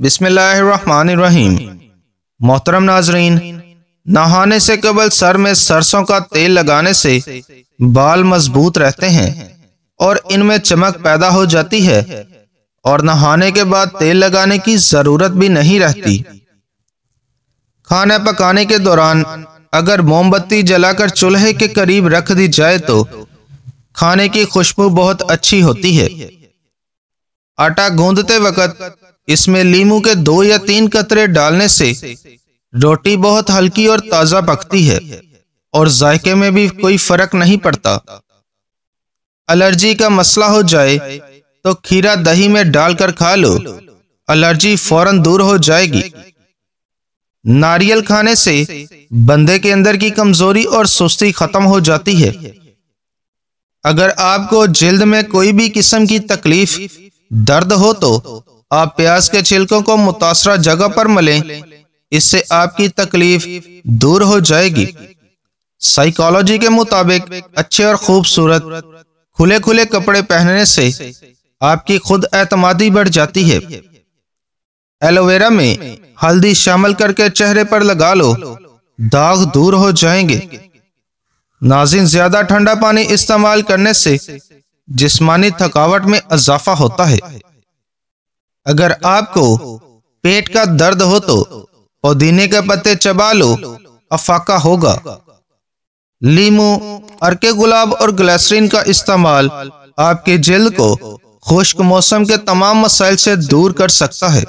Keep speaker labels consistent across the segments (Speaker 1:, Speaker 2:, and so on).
Speaker 1: बिसमीम मोहतरम नाजरीन नहाने से केवल सर में सरसों का तेल लगाने से बाल मजबूत रहते हैं और इनमें चमक पैदा हो जाती है और नहाने के बाद तेल लगाने की ज़रूरत भी नहीं रहती खाना पकाने के दौरान अगर मोमबत्ती जलाकर चूल्हे के करीब रख दी जाए तो खाने की खुशबू बहुत अच्छी होती है आटा गूंदते वक्त इसमें लीमू के दो या तीन कतरे डालने से रोटी बहुत हल्की और ताज़ा पकती है और जायके में भी कोई फर्क नहीं पड़ता एलर्जी का मसला हो जाए तो खीरा दही में डालकर खा लो एलर्जी फौरन दूर हो जाएगी नारियल खाने से बंदे के अंदर की कमजोरी और सुस्ती खत्म हो जाती है अगर आपको जिल्द में कोई भी किस्म की तकलीफ दर्द हो तो आप प्याज के छिलकों को मुतासरा जगह पर मलें इससे आपकी तकलीफ दूर हो जाएगी साइकोलॉजी के मुताबिक अच्छे और खूबसूरत खुले खुले कपड़े पहनने से आपकी खुद एतमादी बढ़ जाती है एलोवेरा में हल्दी शामिल करके चेहरे पर लगा लो दाग दूर हो जाएंगे नाजिन ज्यादा ठंडा पानी इस्तेमाल करने से जिस्मानी थकावट में इजाफा होता है अगर आपको पेट का दर्द हो तो पुदीने के पत्ते चबा लो अफाका होगा लीमू अरके गुलाब और ग्लिसरीन का इस्तेमाल आपके जल्द को खुश्क मौसम के तमाम मसाइल से दूर कर सकता है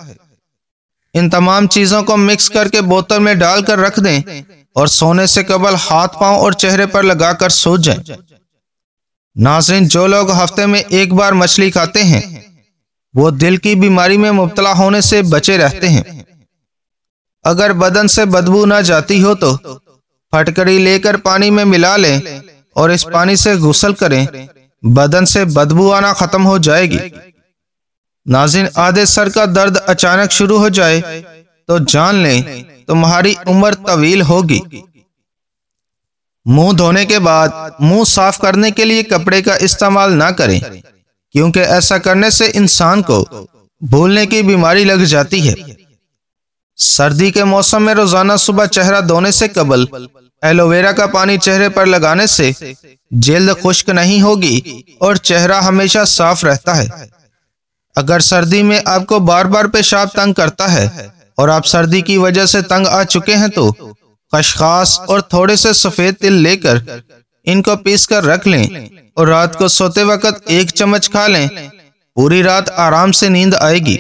Speaker 1: इन तमाम चीजों को मिक्स करके बोतल में डालकर रख दें और सोने से कबल हाथ पांव और चेहरे पर लगाकर सो जाएं। नाजरीन जो लोग हफ्ते में एक बार मछली खाते हैं वो दिल की बीमारी में मुबतला होने से बचे रहते हैं अगर बदन से बदबू ना जाती हो तो फटकड़ी लेकर पानी में मिला लें और इस पानी से गुसल करें बदन से बदबू आना खत्म हो जाएगी नाजिन आधे सर का दर्द अचानक शुरू हो जाए तो जान लें तुम्हारी उम्र तवील होगी मुंह धोने के बाद मुंह साफ करने के लिए कपड़े का इस्तेमाल ना करें क्योंकि ऐसा करने से इंसान को भूलने की बीमारी लग जाती है सर्दी के मौसम में रोजाना सुबह चेहरा धोने से कबल एलोवेरा का पानी चेहरे पर लगाने से जल्द खुश्क नहीं होगी और चेहरा हमेशा साफ रहता है अगर सर्दी में आपको बार बार पेशाब तंग करता है और आप सर्दी की वजह से तंग आ चुके हैं तो खशखास और थोड़े से सफेद तिल लेकर इनको पीस कर रख लें और रात को सोते वक्त एक चम्मच खा लें पूरी रात आराम से नींद आएगी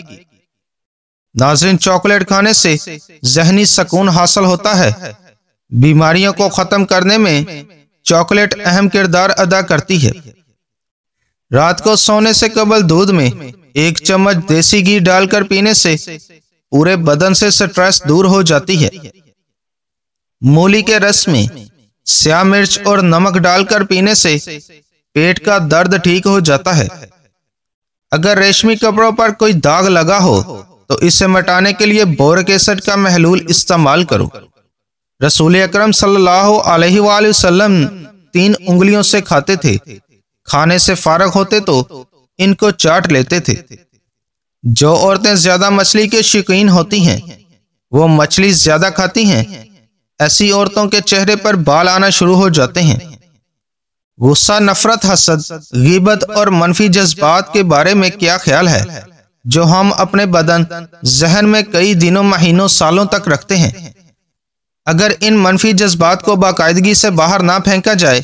Speaker 1: नाजरीन चॉकलेट खाने से जहनी सुकून हासिल होता है बीमारियों को ख़त्म करने में चॉकलेट अहम किरदार अदा करती है रात को सोने से कबल दूध में एक चम्मच देसी घी डालकर पीने से पूरे बदन से स्ट्रेस दूर हो जाती है मूली के रस में स्या मिर्च और नमक डालकर पीने से पेट का दर्द ठीक हो जाता है अगर रेशमी कपड़ों पर कोई दाग लगा हो तो इसे मिटाने के लिए बोरक एसड का महलूल इस्तेमाल करो रसूल अक्रम सल्लाम तीन उंगलियों से खाते थे खाने से फारग होते तो इनको चाट लेते थे जो औरतें ज्यादा मछली के शौकीन होती हैं वो मछली ज्यादा खाती हैं ऐसी औरतों के चेहरे पर बाल आना शुरू हो जाते हैं गुस्सा नफरत हसद गिबत और मनफी जज्बात के बारे में क्या ख्याल है जो हम अपने बदन जहन में कई दिनों महीनों सालों तक रखते हैं अगर इन मनफी जज्बात को बाकायदगी से बाहर ना फेंका जाए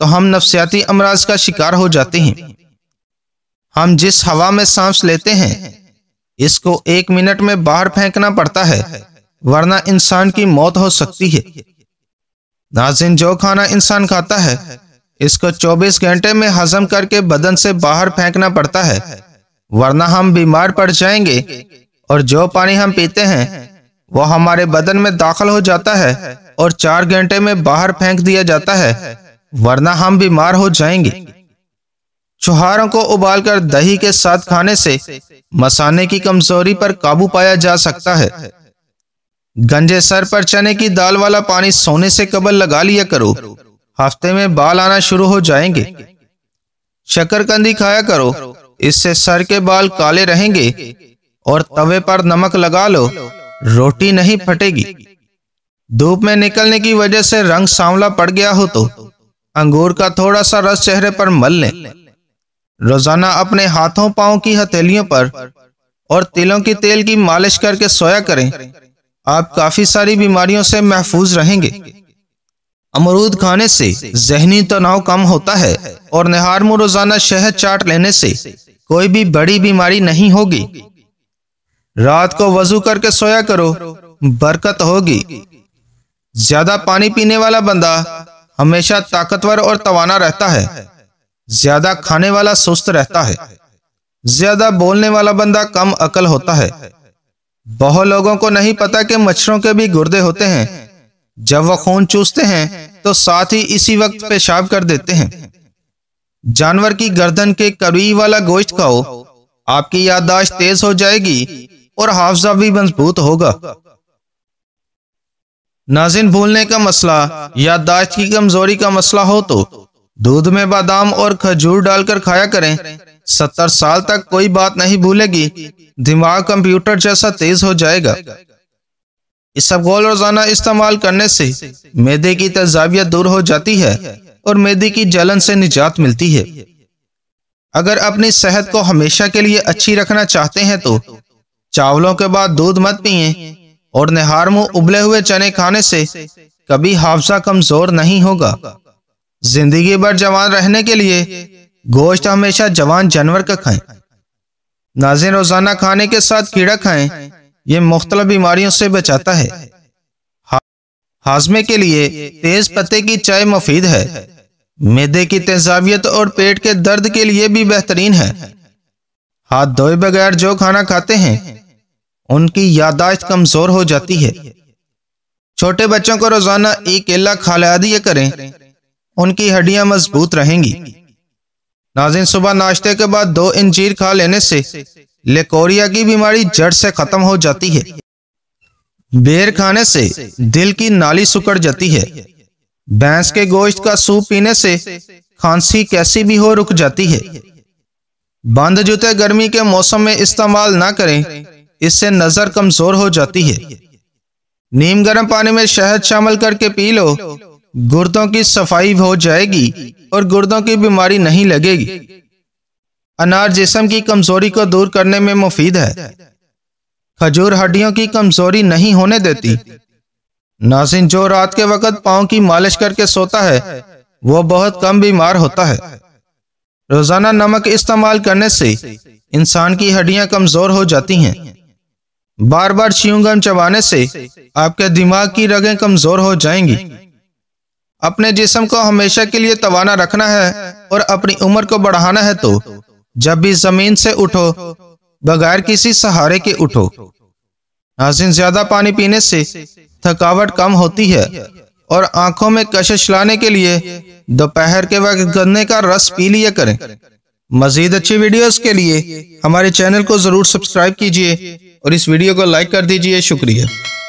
Speaker 1: तो हम नफसियाती अमराज का शिकार हो जाते हैं हम जिस हवा में सांस लेते हैं इसको एक मिनट में बाहर फेंकना पड़ता है वरना इंसान की मौत हो सकती है नाजिन जो खाना इंसान खाता है इसको 24 घंटे में हजम करके बदन से बाहर फेंकना पड़ता है वरना हम बीमार पड़ जाएंगे और जो पानी हम पीते हैं वो हमारे बदन में दाखिल हो जाता है और चार घंटे में बाहर फेंक दिया जाता है वरना हम बीमार हो जाएंगे छुहारों को उबालकर दही के साथ खाने से मसाने की कमजोरी पर काबू पाया जा सकता है गंजे सर पर चने की दाल वाला पानी सोने से कबल लगा लिया करो हफ्ते में बाल आना शुरू हो जाएंगे शकरकंदी खाया करो इससे सर के बाल काले रहेंगे और तवे पर नमक लगा लो रोटी नहीं फटेगी धूप में निकलने की वजह से रंग सांवला पड़ गया हो तो अंगूर का थोड़ा सा रस चेहरे पर मल लें रोजाना अपने हाथों पाओ की हथेलियों पर और तिलों की तेल की मालिश करके सोया करें आप काफी सारी बीमारियों से महफूज रहेंगे अमरूद खाने से जहनी तनाव कम होता है और निहार में रोजाना शहद चाट लेने से कोई भी बड़ी बीमारी नहीं होगी रात को वजू करके सोया करो बरकत होगी ज्यादा पानी पीने वाला बंदा हमेशा ताकतवर और तवाना रहता है ज्यादा खाने वाला सुस्त रहता है ज्यादा बोलने वाला बंदा कम अकल होता है बहुत लोगों को नहीं पता कि मच्छरों के भी गुर्दे होते हैं जब वह खून चूसते हैं तो साथ ही इसी वक्त पेशाब कर देते हैं जानवर की गर्दन के करीब वाला गोश्त खाओ आपकी याददाश्त तेज हो जाएगी और हाफजा भी मजबूत होगा नाजिन भूलने का मसला याददाश्त की कमजोरी का मसला हो तो दूध में बादाम और खजूर डालकर खाया करें सत्तर साल तक कोई बात नहीं भूलेगी दिमाग कंप्यूटर जैसा तेज हो जाएगा इस सबगोल रोजाना इस्तेमाल करने से मैदे की तजावियत दूर हो जाती है और मैदे की जलन से निजात मिलती है अगर अपनी सेहत को हमेशा के लिए अच्छी रखना चाहते हैं तो चावलों के बाद दूध मत पिए और निहार मुंह उबले हुए चने खाने से कभी हाफसा कमजोर नहीं होगा जिंदगी भर जवान रहने के लिए गोश्त हमेशा जवान जानवर का खाएं नाजिन रोजाना खाने के साथ कीड़ा खाएं ये मुख्तलिफ बीमारियों से बचाता है हाजमे के लिए तेज पत्ते की चाय मुफीद है मैदे की तेजाबियत और पेट के दर्द के लिए भी बेहतरीन है हाथ धोए बगैर जो खाना खाते हैं उनकी यादाश्त कमजोर हो जाती है छोटे बच्चों को रोजाना एक केला खिला दिया करें उनकी हड्डियां मजबूत रहेंगी नाजिन सुबह नाश्ते के बाद दो इंजीर खा लेने से लेकोरिया की बीमारी जड़ से खत्म हो जाती है बेर खाने से दिल की नाली सुकड़ जाती है भैंस के गोश्त का सूप पीने से खांसी कैसी भी हो रुक जाती है बंद जूते गर्मी के मौसम में इस्तेमाल ना करें इससे नज़र कमज़ोर हो जाती है नीम गर्म पानी में शहद शामिल करके पी लो गुर्दों की सफाई हो जाएगी और गुर्दों की बीमारी नहीं लगेगी अनार जिसम की कमजोरी को दूर करने में मुफीद है खजूर हड्डियों की कमजोरी नहीं होने देती नासिन जो रात के वक्त पाँव की मालिश करके सोता है वो बहुत कम बीमार होता है रोजाना नमक इस्तेमाल करने से इंसान की हड्डियां कमजोर हो जाती हैं बार बार शींगम चबाने से आपके दिमाग की रगें कमजोर हो जाएंगी अपने जिसम को हमेशा के लिए तवाना रखना है और अपनी उम्र को बढ़ाना है तो जब भी जमीन से उठो बगैर किसी सहारे के उठो नाजिन ज्यादा पानी पीने से थकावट कम होती है और आंखों में कशिश लाने के लिए दोपहर के वक्त गन्ने का रस पी लिया करें मजीद अच्छी वीडियोस के लिए हमारे चैनल को जरूर सब्सक्राइब कीजिए और इस वीडियो को लाइक कर दीजिए शुक्रिया